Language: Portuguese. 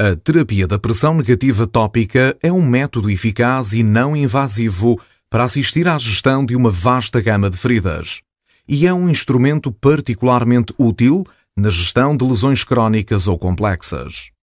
A terapia da pressão negativa tópica é um método eficaz e não invasivo para assistir à gestão de uma vasta gama de feridas. E é um instrumento particularmente útil na gestão de lesões crónicas ou complexas.